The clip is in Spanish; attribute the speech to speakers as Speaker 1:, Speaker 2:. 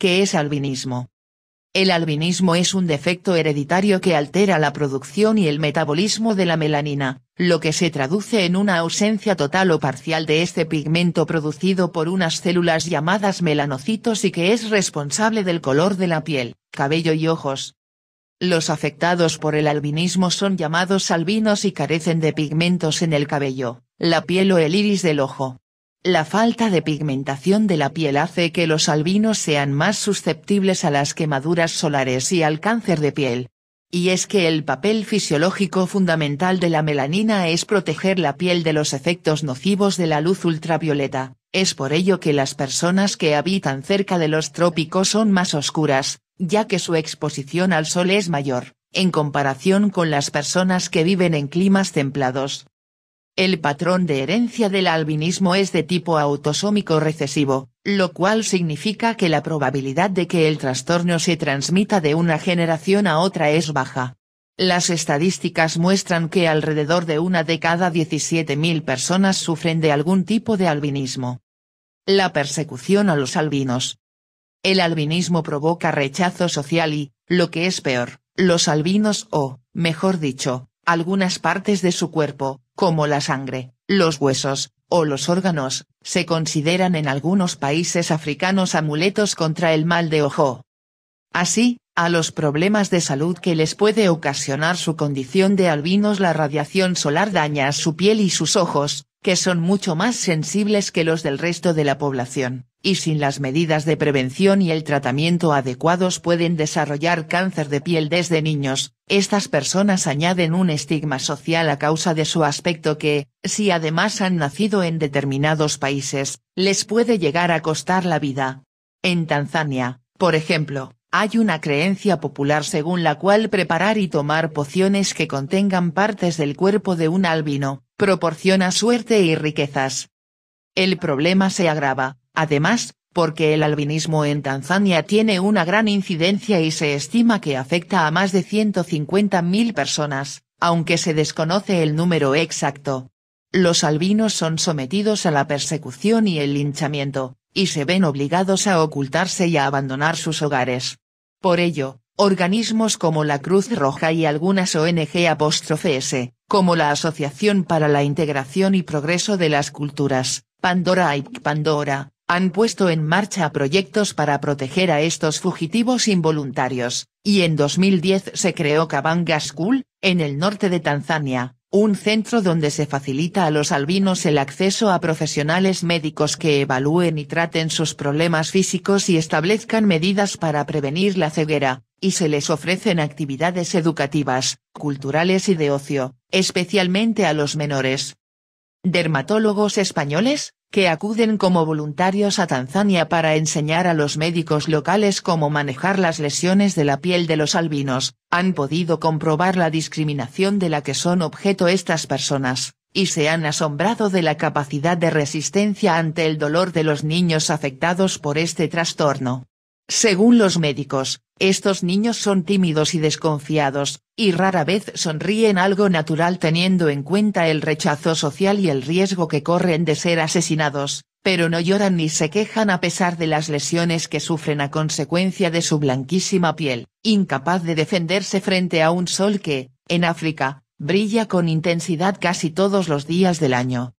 Speaker 1: ¿Qué es albinismo. El albinismo es un defecto hereditario que altera la producción y el metabolismo de la melanina, lo que se traduce en una ausencia total o parcial de este pigmento producido por unas células llamadas melanocitos y que es responsable del color de la piel, cabello y ojos. Los afectados por el albinismo son llamados albinos y carecen de pigmentos en el cabello, la piel o el iris del ojo. La falta de pigmentación de la piel hace que los albinos sean más susceptibles a las quemaduras solares y al cáncer de piel. Y es que el papel fisiológico fundamental de la melanina es proteger la piel de los efectos nocivos de la luz ultravioleta, es por ello que las personas que habitan cerca de los trópicos son más oscuras, ya que su exposición al sol es mayor, en comparación con las personas que viven en climas templados. El patrón de herencia del albinismo es de tipo autosómico recesivo, lo cual significa que la probabilidad de que el trastorno se transmita de una generación a otra es baja. Las estadísticas muestran que alrededor de una de cada 17.000 personas sufren de algún tipo de albinismo. La persecución a los albinos. El albinismo provoca rechazo social y, lo que es peor, los albinos o, mejor dicho, algunas partes de su cuerpo, como la sangre, los huesos, o los órganos, se consideran en algunos países africanos amuletos contra el mal de ojo. Así, a los problemas de salud que les puede ocasionar su condición de albinos la radiación solar daña su piel y sus ojos, que son mucho más sensibles que los del resto de la población y sin las medidas de prevención y el tratamiento adecuados pueden desarrollar cáncer de piel desde niños, estas personas añaden un estigma social a causa de su aspecto que, si además han nacido en determinados países, les puede llegar a costar la vida. En Tanzania, por ejemplo, hay una creencia popular según la cual preparar y tomar pociones que contengan partes del cuerpo de un albino, proporciona suerte y riquezas. El problema se agrava, además, porque el albinismo en Tanzania tiene una gran incidencia y se estima que afecta a más de 150.000 personas, aunque se desconoce el número exacto. Los albinos son sometidos a la persecución y el linchamiento, y se ven obligados a ocultarse y a abandonar sus hogares. Por ello, organismos como la Cruz Roja y algunas ONG-S, como la Asociación para la Integración y Progreso de las Culturas, Pandora y Pandora, han puesto en marcha proyectos para proteger a estos fugitivos involuntarios, y en 2010 se creó Kabanga School, en el norte de Tanzania, un centro donde se facilita a los albinos el acceso a profesionales médicos que evalúen y traten sus problemas físicos y establezcan medidas para prevenir la ceguera, y se les ofrecen actividades educativas, culturales y de ocio, especialmente a los menores. Dermatólogos españoles, que acuden como voluntarios a Tanzania para enseñar a los médicos locales cómo manejar las lesiones de la piel de los albinos, han podido comprobar la discriminación de la que son objeto estas personas, y se han asombrado de la capacidad de resistencia ante el dolor de los niños afectados por este trastorno. Según los médicos, estos niños son tímidos y desconfiados, y rara vez sonríen algo natural teniendo en cuenta el rechazo social y el riesgo que corren de ser asesinados, pero no lloran ni se quejan a pesar de las lesiones que sufren a consecuencia de su blanquísima piel, incapaz de defenderse frente a un sol que, en África, brilla con intensidad casi todos los días del año.